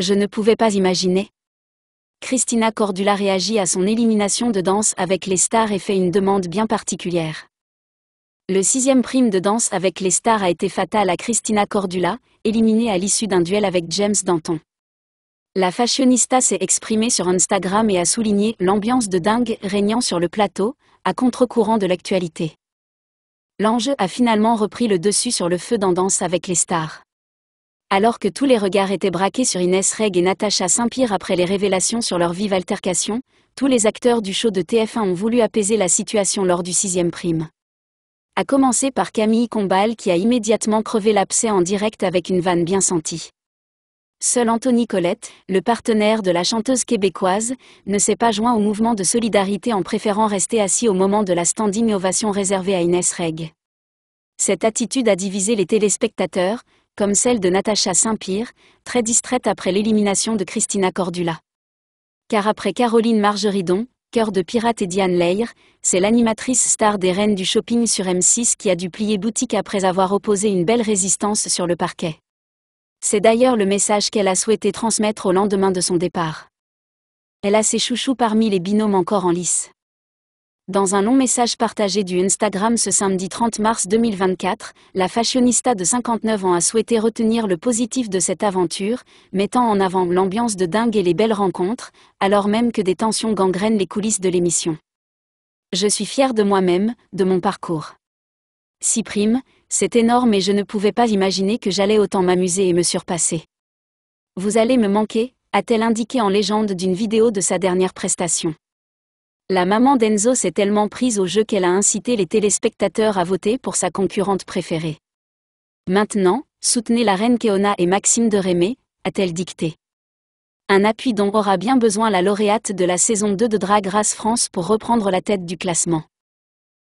Je ne pouvais pas imaginer. Christina Cordula réagit à son élimination de danse avec les stars et fait une demande bien particulière. Le sixième prime de danse avec les stars a été fatal à Christina Cordula, éliminée à l'issue d'un duel avec James Danton. La fashionista s'est exprimée sur Instagram et a souligné l'ambiance de dingue régnant sur le plateau, à contre-courant de l'actualité. L'enjeu a finalement repris le dessus sur le feu dans Danse avec les stars alors que tous les regards étaient braqués sur Inès Reg et Natacha Saint-Pierre après les révélations sur leur vive altercation, tous les acteurs du show de TF1 ont voulu apaiser la situation lors du sixième prime. A commencer par Camille Combal qui a immédiatement crevé l'abcès en direct avec une vanne bien sentie. Seul Anthony Colette, le partenaire de la chanteuse québécoise, ne s'est pas joint au mouvement de solidarité en préférant rester assis au moment de la standing ovation réservée à Inès Reg. Cette attitude a divisé les téléspectateurs, comme celle de Natacha saint pierre très distraite après l'élimination de Christina Cordula. Car après Caroline Margeridon, cœur de pirate et Diane Leir, c'est l'animatrice star des Reines du Shopping sur M6 qui a dû plier boutique après avoir opposé une belle résistance sur le parquet. C'est d'ailleurs le message qu'elle a souhaité transmettre au lendemain de son départ. Elle a ses chouchous parmi les binômes encore en lice. Dans un long message partagé du Instagram ce samedi 30 mars 2024, la fashionista de 59 ans a souhaité retenir le positif de cette aventure, mettant en avant l'ambiance de dingue et les belles rencontres, alors même que des tensions gangrènent les coulisses de l'émission. Je suis fière de moi-même, de mon parcours. Si prime, c'est énorme et je ne pouvais pas imaginer que j'allais autant m'amuser et me surpasser. Vous allez me manquer, a-t-elle indiqué en légende d'une vidéo de sa dernière prestation. La maman d'Enzo s'est tellement prise au jeu qu'elle a incité les téléspectateurs à voter pour sa concurrente préférée. Maintenant, soutenez la reine Keona et Maxime de Rémé, a-t-elle dicté. Un appui dont aura bien besoin la lauréate de la saison 2 de Drag Race France pour reprendre la tête du classement.